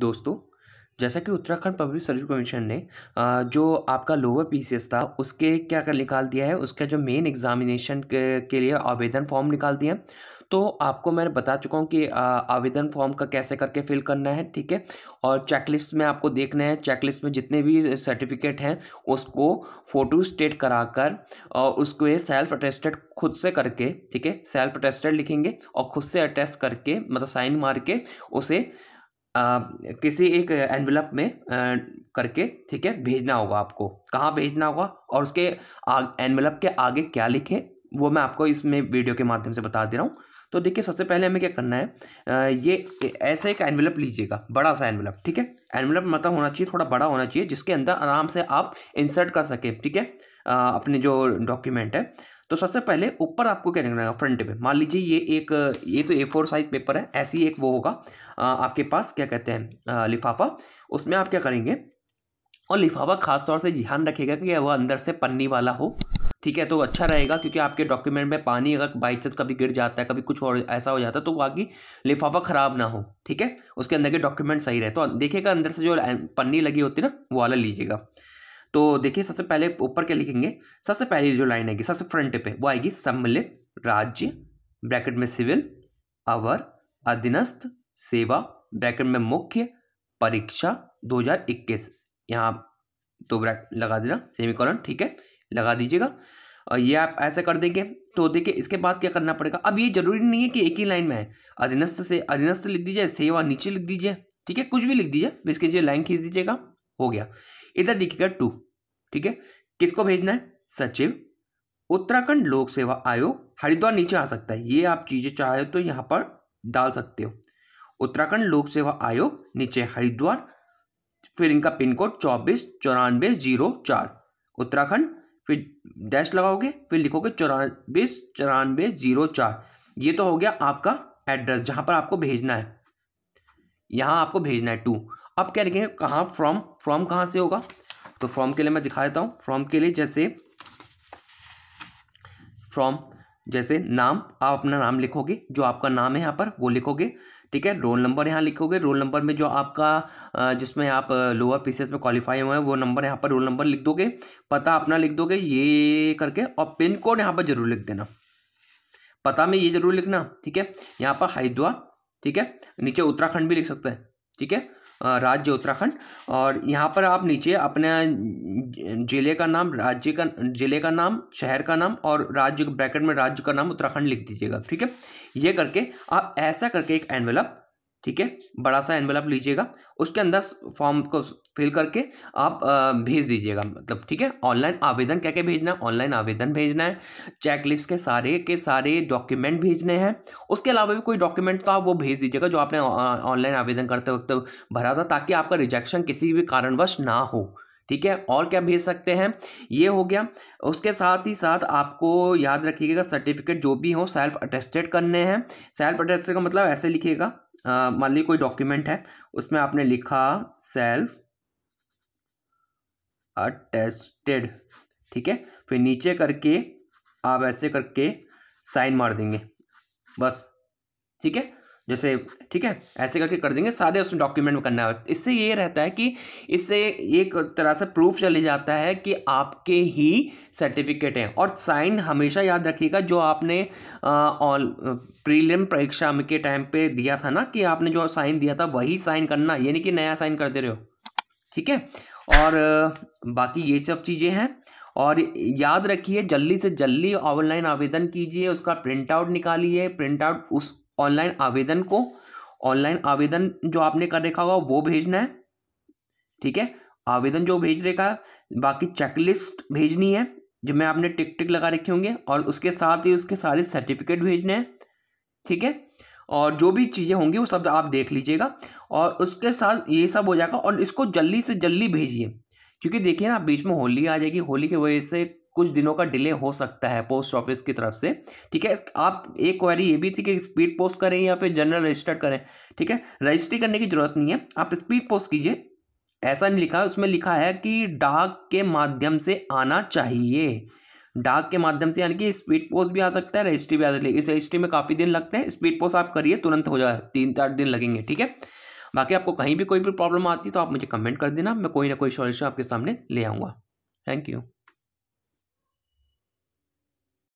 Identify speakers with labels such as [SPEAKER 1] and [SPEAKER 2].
[SPEAKER 1] दोस्तों जैसा कि उत्तराखंड पब्लिक सर्विस कमीशन ने जो आपका लोअर पीसीएस था उसके क्या कर निकाल दिया है उसका जो मेन एग्जामिनेशन के, के लिए आवेदन फॉर्म निकाल दिया तो आपको मैं बता चुका हूँ कि आवेदन फॉर्म का कैसे करके फिल करना है ठीक है और चेकलिस्ट में आपको देखना है चेकलिस्ट में जितने भी सर्टिफिकेट हैं उसको फ़ोटो स्टेट करा कर और उसको सेल्फ अटेस्टेड खुद से करके ठीक है सेल्फ अटेस्टेड लिखेंगे और खुद से अटेस्ट करके मतलब साइन मार के उसे आ, किसी एक एनवलप में आ, करके ठीक है भेजना होगा आपको कहाँ भेजना होगा और उसके एनवलप के आगे क्या लिखे वो मैं आपको इसमें वीडियो के माध्यम से बता दे रहा हूँ तो देखिए सबसे पहले हमें क्या करना है आ, ये ऐसे एक एनवलप लीजिएगा बड़ा सा एनवलप ठीक है एनवलप मतलब होना चाहिए थोड़ा बड़ा होना चाहिए जिसके अंदर आराम से आप इंसर्ट कर सकें ठीक है अपने जो डॉक्यूमेंट है तो सबसे पहले ऊपर आपको क्या लिखना है फ्रंट पे मान लीजिए ये एक ये तो ए फोर साइज पेपर है ऐसी एक वो होगा आपके पास क्या कहते हैं लिफाफा उसमें आप क्या करेंगे और लिफाफा खासतौर से ध्यान रखेगा कि वह अंदर से पन्नी वाला हो ठीक है तो अच्छा रहेगा क्योंकि आपके डॉक्यूमेंट में पानी अगर बाई चांस कभी गिर जाता है कभी कुछ और ऐसा हो जाता है तो बाकी लिफाफा ख़राब ना हो ठीक है उसके अंदर के डॉक्यूमेंट सही रहे तो देखिएगा अंदर से जो पन्नी लगी होती है ना वो वाला लीजिएगा तो देखिए सबसे पहले ऊपर क्या लिखेंगे सबसे पहली जो लाइन आएगी सबसे फ्रंट पे वो आएगी सम्मिलित राज्य ब्रैकेट में सिविल अवर अधीनस्थ सेवा ब्रैकेट में मुख्य परीक्षा 2021 यहाँ तो ब्रैक लगा देना सेमी कॉलन ठीक है लगा दीजिएगा और ये आप ऐसा कर देंगे तो देखिए इसके बाद क्या करना पड़ेगा अब ये जरूरी नहीं है कि एक ही लाइन में है अधीनस्थ से अधीनस्थ लिख दीजिए सेवा नीचे लिख दीजिए ठीक है कुछ भी लिख दीजिए इसके लाइन खींच दीजिएगा हो गया इधर देखिएगा टू ठीक है किसको भेजना है सचिव उत्तराखंड लोक सेवा आयोग हरिद्वार नीचे आ सकता है ये आप चीज़ें चाहे तो यहाँ पर डाल सकते हो उत्तराखंड लोक सेवा आयोग नीचे हरिद्वार फिर इनका पिन कोड चौबीस चौरानबे जीरो चार उत्तराखंड फिर डैश लगाओगे फिर लिखोगे चौरानबीस चौरानबे जीरो चार ये तो हो गया आपका एड्रेस जहाँ पर आपको भेजना है यहाँ आपको भेजना है टू अब क्या लिखेंगे कहाँ फ्रॉम फ्रॉम कहाँ से होगा तो फ्रॉम के लिए मैं दिखा देता हूँ फ्रॉम के लिए जैसे फ्रॉम जैसे नाम आप अपना नाम लिखोगे जो आपका नाम है यहाँ पर वो लिखोगे ठीक है रोल नंबर यहाँ लिखोगे रोल नंबर में जो आपका जिसमें आप लोअर पीसीएस में क्वालिफाई हुए हैं वो नंबर यहाँ पर रोल नंबर लिख दोगे पता अपना लिख दोगे ये करके और पिन कोड यहाँ पर जरूर लिख देना पता में ये जरूर लिखना ठीक है यहाँ पर हरिद्वार ठीक है नीचे उत्तराखंड भी लिख सकते हैं ठीक है राज्य उत्तराखंड और यहाँ पर आप नीचे अपने जिले का नाम राज्य का जिले का नाम शहर का नाम और राज्य ब्रैकेट में राज्य का नाम उत्तराखंड लिख दीजिएगा ठीक है ये करके आप ऐसा करके एक एनवेलप ठीक है बड़ा सा एनवेलप लीजिएगा उसके अंदर फॉर्म को फिल करके आप भेज दीजिएगा मतलब ठीक है ऑनलाइन आवेदन क्या क्या भेजना है ऑनलाइन आवेदन भेजना है चेकलिस्ट के सारे के सारे डॉक्यूमेंट भेजने हैं उसके अलावा भी कोई डॉक्यूमेंट तो आप वो भेज दीजिएगा जो आपने ऑनलाइन आवेदन करते वक्त तो भरा था ताकि आपका रिजेक्शन किसी भी कारणवश ना हो ठीक है और क्या भेज सकते हैं ये हो गया उसके साथ ही साथ आपको याद रखिएगा सर्टिफिकेट जो भी हो सेल्फ अटेस्टेड करने हैं सेल्फ अटेस्टेड का मतलब ऐसे लिखिएगा मान ली कोई डॉक्यूमेंट है उसमें आपने लिखा सेल्फ अटेस्टेड ठीक है फिर नीचे करके आप ऐसे करके साइन मार देंगे बस ठीक है जैसे ठीक है ऐसे करके कर देंगे सारे उसमें डॉक्यूमेंट में करना है इससे ये रहता है कि इससे एक तरह से प्रूफ चले जाता है कि आपके ही सर्टिफिकेट हैं और साइन हमेशा याद रखिएगा जो आपने ऑल प्रीलिम परीक्षा के टाइम पे दिया था ना कि आपने जो साइन दिया था वही साइन करना यानी कि नया साइन कर दे रहे हो ठीक है और बाकी ये सब चीज़ें हैं और याद रखिए जल्दी से जल्दी ऑनलाइन आवेदन कीजिए उसका प्रिंट आउट निकालिए प्रिंट आउट उस ऑनलाइन आवेदन को ऑनलाइन आवेदन जो आपने कर रखा होगा वो भेजना है ठीक है आवेदन जो भेज रखा है बाकी चेकलिस्ट भेजनी है जिनमें आपने टिक टिक लगा रखे होंगे और उसके साथ ही उसके सारे सर्टिफिकेट भेजने हैं ठीक है और जो भी चीज़ें होंगी वो सब आप देख लीजिएगा और उसके साथ ये सब हो जाएगा और इसको जल्दी से जल्दी भेजिए क्योंकि देखिए ना बीच में होली आ जाएगी होली की वजह से कुछ दिनों का डिले हो सकता है पोस्ट ऑफिस की तरफ से ठीक है आप एक क्वेरी ये भी थी कि स्पीड पोस्ट करें या फिर जनरल रजिस्टर करें ठीक है रजिस्ट्री करने की ज़रूरत नहीं है आप स्पीड पोस्ट कीजिए ऐसा नहीं लिखा उसमें लिखा है कि डाक के माध्यम से आना चाहिए डाक के माध्यम से यानी कि स्पीड पोस्ट भी आ सकता है रजिस्ट्री भी आ सकती है इस रजिस्ट्री में काफ़ी दिन लगते हैं स्पीड पोस्ट आप करिए तुरंत हो जाए तीन चार दिन लगेंगे ठीक है बाकी आपको कहीं भी कोई भी प्रॉब्लम आती है तो आप मुझे कमेंट कर देना मैं कोई ना कोई सॉल्यूशन आपके सामने ले आऊँगा थैंक यू